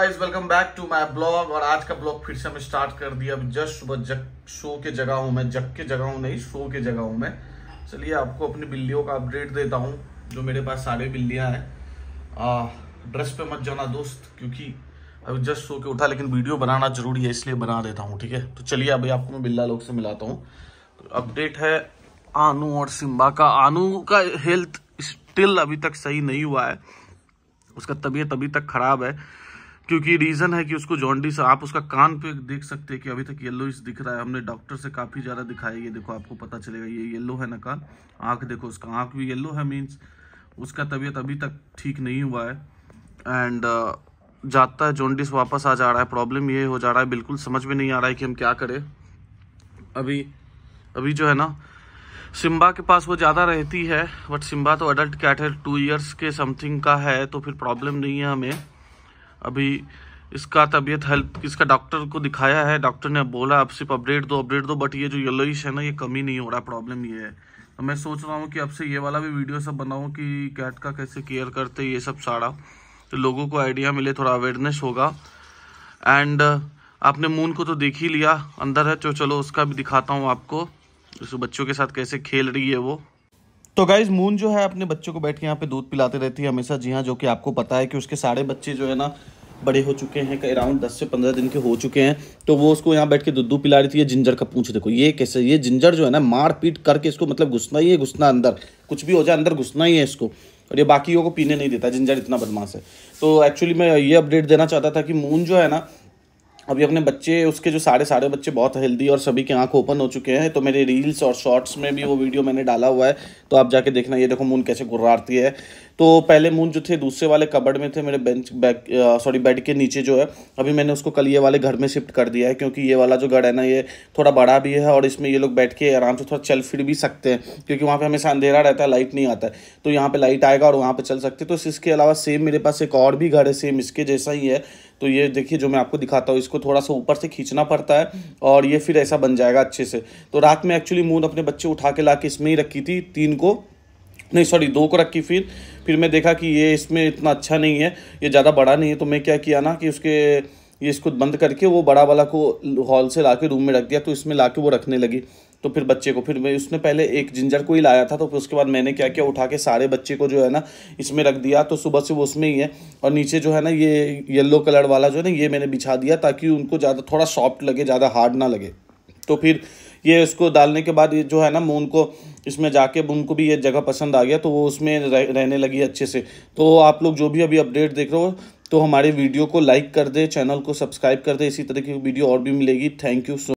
guys welcome back to my blog और आज का ब्लॉग फिर से हम स्टार्ट कर दिया अब जस्ट सुबह जग शो के जगह हूँ मैं जग के जगह हूँ नहीं शो के जगह हूँ मैं चलिए आपको अपनी बिल्लियों का अपडेट देता हूँ जो मेरे पास सारे बिल्लियाँ हैं ड्रेस पे मत जाना दोस्त क्योंकि अभी जस्ट सो के उठा लेकिन वीडियो बनाना जरूरी है इसलिए बना देता हूँ ठीक है तो चलिए अभी आपको मैं बिल्ला लोग से मिलाता हूँ तो अपडेट है आनू और सिम्बा का आनू का हेल्थ स्टिल अभी तक सही नहीं हुआ है उसका तबीयत अभी तक खराब है क्योंकि रीज़न है कि उसको जॉन्डिस आप उसका कान पे देख सकते हैं कि अभी तक येलो इस दिख रहा है हमने डॉक्टर से काफ़ी ज़्यादा दिखाया ये देखो आपको पता चलेगा ये येलो है ना कान आँख देखो उसका आँख भी येलो है मीन्स उसका तबीयत अभी तक ठीक नहीं हुआ है एंड uh, जाता है जॉन्डिस वापस आ जा रहा है प्रॉब्लम ये हो जा रहा है बिल्कुल समझ में नहीं आ रहा है कि हम क्या करें अभी अभी जो है ना सिम्बा के पास वो ज़्यादा रहती है बट सिम्बा तो अडल्ट कैट है टू ईयर्स के समथिंग का है तो फिर प्रॉब्लम नहीं है हमें अभी इसका तबीयत हेल्प इसका डॉक्टर को दिखाया है डॉक्टर ने बोला अब सिर्फ अपडेट दो अपडेट दो बट ये जो येलोइश है ना ये कमी नहीं हो रहा प्रॉब्लम ये है तो मैं सोच रहा हूँ कि अब से ये वाला भी वीडियो सब बनाऊँ कि कैट का कैसे केयर करते ये सब सारा तो लोगों को आइडिया मिले थोड़ा अवेयरनेस होगा एंड uh, आपने मून को तो देख ही लिया अंदर है तो चलो उसका भी दिखाता हूँ आपको उस बच्चों के साथ कैसे खेल रही है वो तो गाइज मून जो है अपने बच्चों को बैठ के यहाँ पे दूध पिलाते रहती है हमेशा जी हाँ जो कि आपको पता है कि उसके सारे बच्चे जो है ना बड़े हो चुके हैं अराउंड दस से पंद्रह दिन के हो चुके हैं तो वो उसको यहाँ बैठ के दुद्धू पिला रही थी ये जिंजर का पूछ देखो ये कैसे ये जिंजर जो है ना मार पीट करके इसको मतलब घुसना ही है घुसना अंदर कुछ भी हो जाए अंदर घुसना ही है इसको और ये बाकी को पीने नहीं देता जिंजर इतना बदमाश है तो एक्चुअली मैं ये अपडेट देना चाहता था कि मून जो है ना अभी अपने बच्चे उसके जो सारे सारे बच्चे बहुत हेल्दी और सभी के आँख ओपन हो चुके हैं तो मेरे रील्स और शॉर्ट्स में भी वो वीडियो मैंने डाला हुआ है तो आप जाके देखना ये देखो मून कैसे गुर्रारती है तो पहले मून जो थे दूसरे वाले कबड़ में थे मेरे बेंच बैक सॉरी बेड के नीचे जो है अभी मैंने उसको कल ये वाले घर में शिफ्ट कर दिया है क्योंकि ये वाला जो घर है ना ये थोड़ा बड़ा भी है और इसमें ये लोग बैठ के आराम से थोड़ा चल फिर भी सकते हैं क्योंकि वहाँ पर हमेशा अंधेरा रहता है लाइट नहीं आता है तो यहाँ पर लाइट आएगा और वहाँ पर चल सकते तो इसके अलावा सेम मेरे पास एक और भी घर है सेम इसके जैसा ही है तो ये देखिए जो मैं आपको दिखाता हूँ इसको थोड़ा सा ऊपर से खींचना पड़ता है और ये फिर ऐसा बन जाएगा अच्छे से तो रात में एक्चुअली मून अपने बच्चे उठा के ला के इसमें ही रखी थी तीन को नहीं सॉरी दो को रखी फिर फिर मैं देखा कि ये इसमें इतना अच्छा नहीं है ये ज़्यादा बड़ा नहीं है तो मैं क्या किया ना कि उसके ये इसको बंद करके वो बड़ा वाला को हॉल से ला के रूम में रख दिया तो इसमें ला के वो रखने लगी तो फिर बच्चे को फिर मैं उसने पहले एक जिंजर को ही लाया था तो फिर उसके बाद मैंने क्या किया उठा के सारे बच्चे को जो है ना इसमें रख दिया तो सुबह से वो उसमें ही है और नीचे जो है ना ये येलो कलर वाला जो है ना ये मैंने बिछा दिया ताकि उनको ज़्यादा थोड़ा सॉफ्ट लगे ज़्यादा हार्ड ना लगे तो फिर ये उसको डालने के बाद ये जो है ना मून को इसमें जाके उनको भी ये जगह पसंद आ गया तो वो उसमें रह, रहने लगी अच्छे से तो आप लोग जो भी अभी अपडेट देख रहे हो तो हमारे वीडियो को लाइक कर दे चैनल को सब्सक्राइब कर दे इसी तरह की वीडियो और भी मिलेगी थैंक यू सो